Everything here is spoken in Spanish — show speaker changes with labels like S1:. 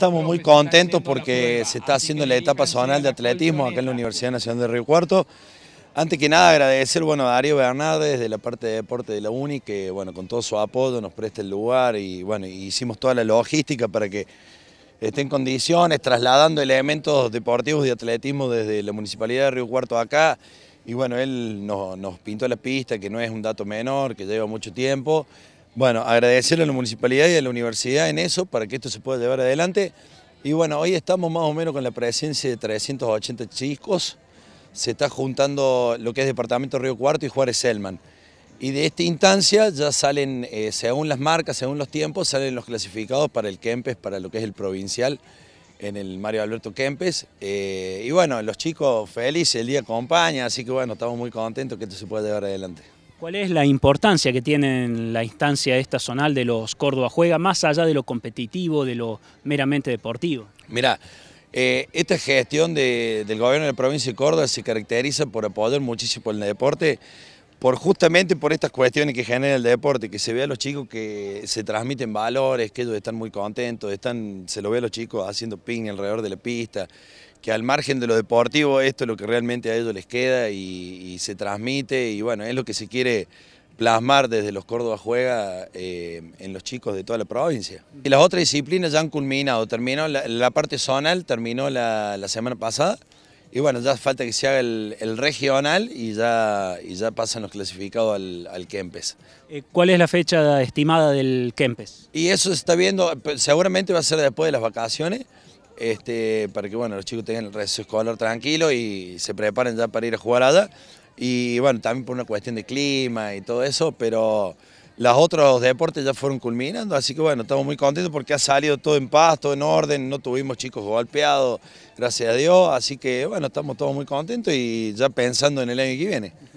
S1: Estamos muy contentos porque se está haciendo la etapa zonal de atletismo acá en la Universidad Nacional de Río Cuarto. Antes que nada agradecer bueno, a Darío Bernardes de la parte de deporte de la UNI que bueno, con todo su apoyo nos presta el lugar y bueno, hicimos toda la logística para que esté en condiciones, trasladando elementos deportivos y atletismo desde la Municipalidad de Río Cuarto acá. Y bueno, él nos pintó la pista, que no es un dato menor, que lleva mucho tiempo. Bueno, agradecerle a la municipalidad y a la universidad en eso para que esto se pueda llevar adelante. Y bueno, hoy estamos más o menos con la presencia de 380 chicos. Se está juntando lo que es Departamento Río Cuarto y Juárez Selman. Y de esta instancia ya salen, eh, según las marcas, según los tiempos, salen los clasificados para el Kempes, para lo que es el provincial, en el Mario Alberto Kempes. Eh, y bueno, los chicos felices, el día acompaña, así que bueno, estamos muy contentos que esto se pueda llevar adelante.
S2: ¿Cuál es la importancia que tiene la instancia esta zonal de los Córdoba Juega, más allá de lo competitivo, de lo meramente deportivo? Mirá, eh, esta gestión
S1: del gobierno de la provincia de Córdoba se caracteriza por apoyar muchísimo el deporte, por justamente por estas cuestiones que genera el deporte, que se ve a los chicos que se transmiten valores, que ellos están muy contentos, están, se lo ve a los chicos haciendo ping alrededor de la pista, que al margen de lo deportivo esto es lo que realmente a ellos les queda y, se transmite y bueno, es lo que se quiere plasmar desde los Córdoba Juega eh, en los chicos de toda la provincia. Y las otras disciplinas ya han culminado, terminó la, parte zonal, terminó la semana pasada, y bueno, ya falta que se haga el, regional y ya, ya pasan los clasificados al, al Kempes.
S2: Eh, ¿Cuál es la fecha estimada del Kempes? Y eso se
S1: está viendo, seguramente va a ser después de las vacaciones, este, para que bueno, los chicos tengan el receso escolar tranquilo y se preparen ya para ir a jugar allá. Y bueno, también por una cuestión de clima y todo eso, pero... Los otros deportes ya fueron culminando, así que bueno, estamos muy contentos porque ha salido todo en paz, todo en orden, no tuvimos chicos golpeados, gracias a Dios, así que bueno, estamos todos muy contentos y ya pensando en el año que viene.